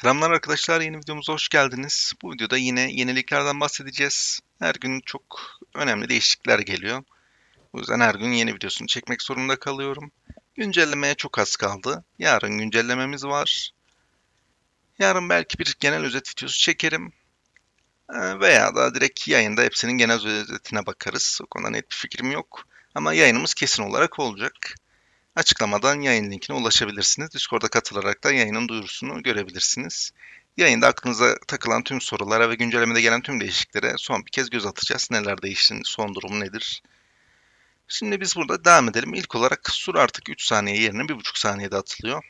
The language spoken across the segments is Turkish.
Selamlar arkadaşlar, yeni videomuza hoş geldiniz. Bu videoda yine yeniliklerden bahsedeceğiz. Her gün çok önemli değişiklikler geliyor. O yüzden her gün yeni videosunu çekmek zorunda kalıyorum. Güncellemeye çok az kaldı. Yarın güncellememiz var. Yarın belki bir genel özet videosu çekerim. Ee, veya da direkt yayında hepsinin genel özetine bakarız. O konuda net bir fikrim yok. Ama yayınımız kesin olarak olacak. Açıklamadan yayın linkine ulaşabilirsiniz. Discord'a katılarak da yayının duyurusunu görebilirsiniz. Yayında aklınıza takılan tüm sorulara ve güncellemede gelen tüm değişikliklere son bir kez göz atacağız. Neler değişti, son durum nedir? Şimdi biz burada devam edelim. İlk olarak sur artık 3 saniye yerine 1,5 saniyede atılıyor.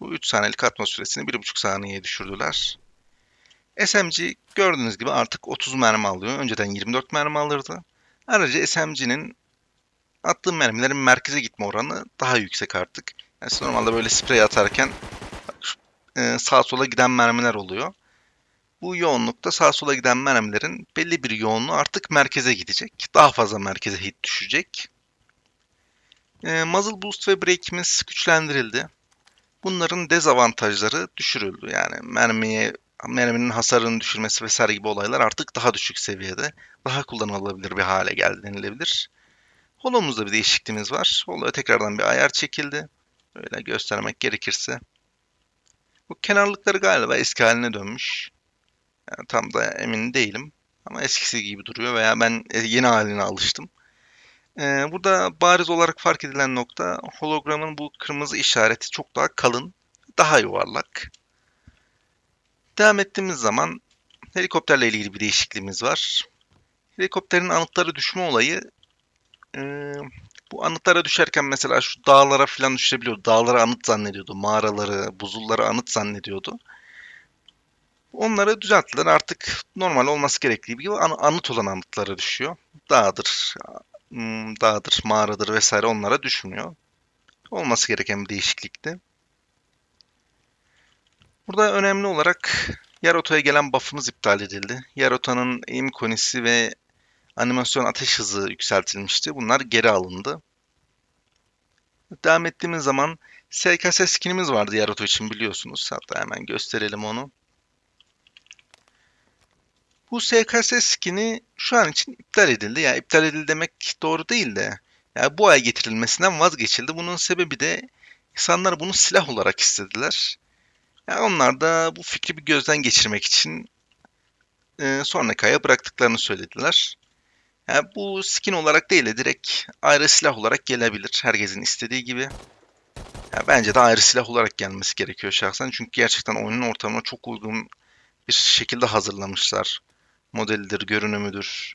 Bu 3 saniyelik atma süresini 1,5 saniyeye düşürdüler. SMG gördüğünüz gibi artık 30 mermi alıyor. Önceden 24 mermi alırdı. Ayrıca SMG'nin attığım mermilerin merkeze gitme oranı daha yüksek artık. Yani normalde böyle sprey atarken e, sağa sola giden mermiler oluyor. Bu yoğunlukta sağa sola giden mermilerin belli bir yoğunluğu artık merkeze gidecek. Daha fazla merkeze hit düşecek. E, muzzle boost ve break'imiz güçlendirildi. Bunların dezavantajları düşürüldü. Yani mermiye merminin hasarını düşürmesi vesaire gibi olaylar artık daha düşük seviyede, daha kullanılabilir bir hale geldi denilebilir. Holo'muzda bir değişikliğimiz var. Holo'ya tekrardan bir ayar çekildi. Öyle göstermek gerekirse. Bu kenarlıkları galiba eski haline dönmüş. Yani tam da emin değilim. Ama eskisi gibi duruyor veya ben yeni haline alıştım. Ee, burada bariz olarak fark edilen nokta hologramın bu kırmızı işareti çok daha kalın, daha yuvarlak. Devam ettiğimiz zaman helikopterle ilgili bir değişikliğimiz var. Helikopterin anıtları düşme olayı bu anıtlara düşerken mesela şu dağlara falan düşebiliyordu. Dağlara anıt zannediyordu. Mağaraları, buzulları anıt zannediyordu. Onları düzelttiler. Artık normal olması gerektiği gibi an anıt olan anıtlara düşüyor. Dağdır, hmm, dağdır, mağaradır vesaire onlara düşmüyor. Olması gereken bir değişiklikti. Burada önemli olarak Yarota'ya gelen buff'ımız iptal edildi. Yarota'nın aim konisi ve animasyon ateş hızı yükseltilmişti. Bunlar geri alındı. Devam ettiğimiz zaman SKS skinimiz vardı Yaruto için biliyorsunuz. Hatta hemen gösterelim onu. Bu SKS skini şu an için iptal edildi. Yani iptal edildi demek doğru değil de. Yani bu ay getirilmesinden vazgeçildi. Bunun sebebi de insanlar bunu silah olarak istediler. Yani onlar da bu fikri bir gözden geçirmek için e, sonraki aya bıraktıklarını söylediler. Yani bu skin olarak değil de direkt ayrı silah olarak gelebilir. Herkesin istediği gibi. Yani bence de ayrı silah olarak gelmesi gerekiyor şahsen. Çünkü gerçekten oyunun ortamına çok uygun bir şekilde hazırlamışlar. Modelidir, görünümüdür.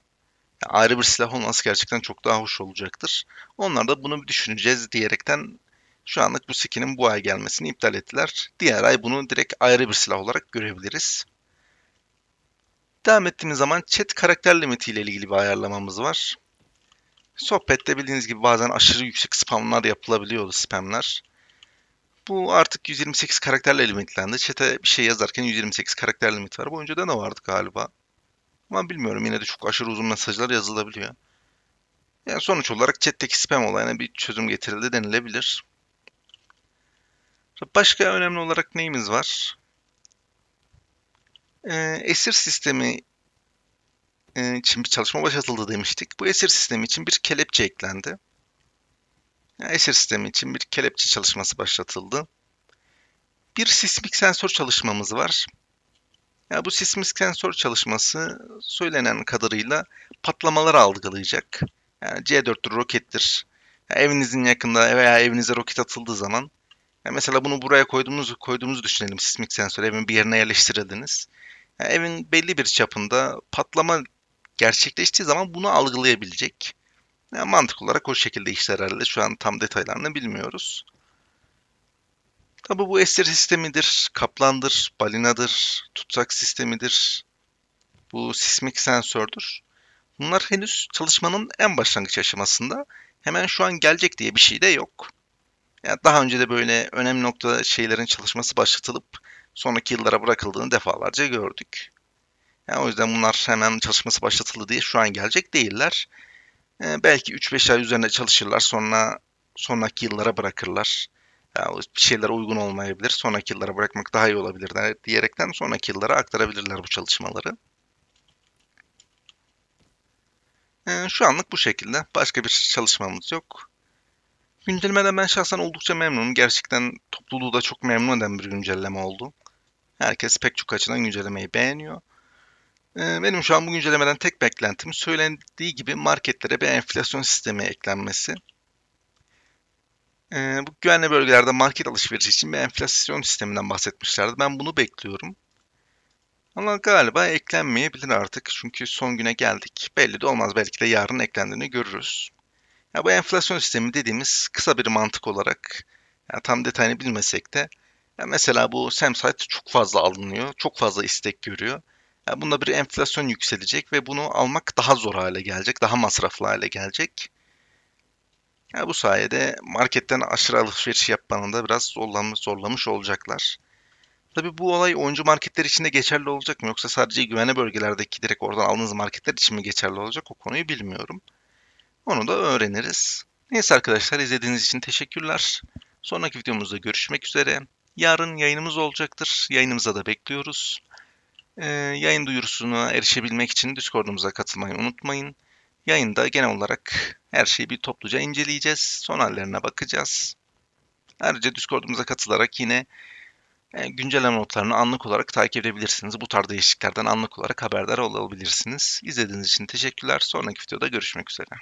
Yani ayrı bir silah olması gerçekten çok daha hoş olacaktır. Onlar da bunu düşüneceğiz diyerekten şu anlık bu skinin bu ay gelmesini iptal ettiler. Diğer ay bunu direkt ayrı bir silah olarak görebiliriz. Devam ettiğimiz zaman chat karakter limiti ile ilgili bir ayarlamamız var. Sohbette bildiğiniz gibi bazen aşırı yüksek spamlar yapılabiliyordu spamlar. Bu artık 128 karakterle limitlendi. Çete bir şey yazarken 128 karakter limit var. Bu önceden de vardı galiba. Ama bilmiyorum yine de çok aşırı uzun mesajlar yazılabiliyor. Yani sonuç olarak chatteki spam olayına bir çözüm getirildi denilebilir. Başka önemli olarak neyimiz var? e, esir sistemi e, için bir çalışma başlatıldı demiştik. Bu esir sistemi için bir kelepçe eklendi. Yani esir sistemi için bir kelepçe çalışması başlatıldı. Bir sismik sensör çalışmamız var. Ya bu sismik sensör çalışması söylenen kadarıyla patlamalar algılayacak. Yani C4'tür, rokettir. Yani evinizin yakında veya evinize roket atıldığı zaman yani mesela bunu buraya koyduğumuz koyduğumuzu düşünelim sismik sensör evin bir yerine yerleştirdiniz. Yani evin belli bir çapında patlama gerçekleştiği zaman bunu algılayabilecek. Yani mantık olarak o şekilde işler herhalde. Şu an tam detaylarını bilmiyoruz. Tabi bu esir sistemidir, kaplandır, balinadır, tutsak sistemidir, bu sismik sensördür. Bunlar henüz çalışmanın en başlangıç aşamasında. Hemen şu an gelecek diye bir şey de yok. Yani daha önce de böyle önemli nokta şeylerin çalışması başlatılıp sonraki yıllara bırakıldığını defalarca gördük. Yani o yüzden bunlar hemen çalışması başlatıldı diye şu an gelecek değiller. Ee, belki 3-5 ay üzerine çalışırlar sonra sonraki yıllara bırakırlar. Yani bir şeyler uygun olmayabilir. Sonraki yıllara bırakmak daha iyi olabilir diyerekten sonraki yıllara aktarabilirler bu çalışmaları. Ee, şu anlık bu şekilde. Başka bir çalışmamız yok. Güncellemeden ben şahsen oldukça memnunum. Gerçekten topluluğu da çok memnun eden bir güncelleme oldu. Herkes pek çok açıdan güncellemeyi beğeniyor. Ee, benim şu an bu güncellemeden tek beklentim söylendiği gibi marketlere bir enflasyon sistemi eklenmesi. Ee, bu güvenli bölgelerde market alışverişi için bir enflasyon sisteminden bahsetmişlerdi. Ben bunu bekliyorum. Ama galiba eklenmeyebilir artık. Çünkü son güne geldik. Belli de olmaz. Belki de yarın eklendiğini görürüz. Ya bu enflasyon sistemi dediğimiz kısa bir mantık olarak ya tam detayını bilmesek de ya mesela bu Samsite çok fazla alınıyor. Çok fazla istek görüyor. Yani bunda bir enflasyon yükselecek ve bunu almak daha zor hale gelecek. Daha masraflı hale gelecek. Yani bu sayede marketten aşırı alışveriş yapmanın da biraz zorlanmış, zorlamış olacaklar. Tabi bu olay oyuncu marketler için de geçerli olacak mı? Yoksa sadece güvene bölgelerdeki direkt oradan aldığınız marketler için mi geçerli olacak? O konuyu bilmiyorum. Onu da öğreniriz. Neyse arkadaşlar izlediğiniz için teşekkürler. Sonraki videomuzda görüşmek üzere. Yarın yayınımız olacaktır. Yayınımıza da bekliyoruz. Ee, yayın duyurusuna erişebilmek için Discord'umuza katılmayı unutmayın. Yayında genel olarak her şeyi bir topluca inceleyeceğiz. Son hallerine bakacağız. Ayrıca Discord'umuza katılarak yine e, güncelleme notlarını anlık olarak takip edebilirsiniz. Bu tarz değişikliklerden anlık olarak haberdar olabilirsiniz. İzlediğiniz için teşekkürler. Sonraki videoda görüşmek üzere.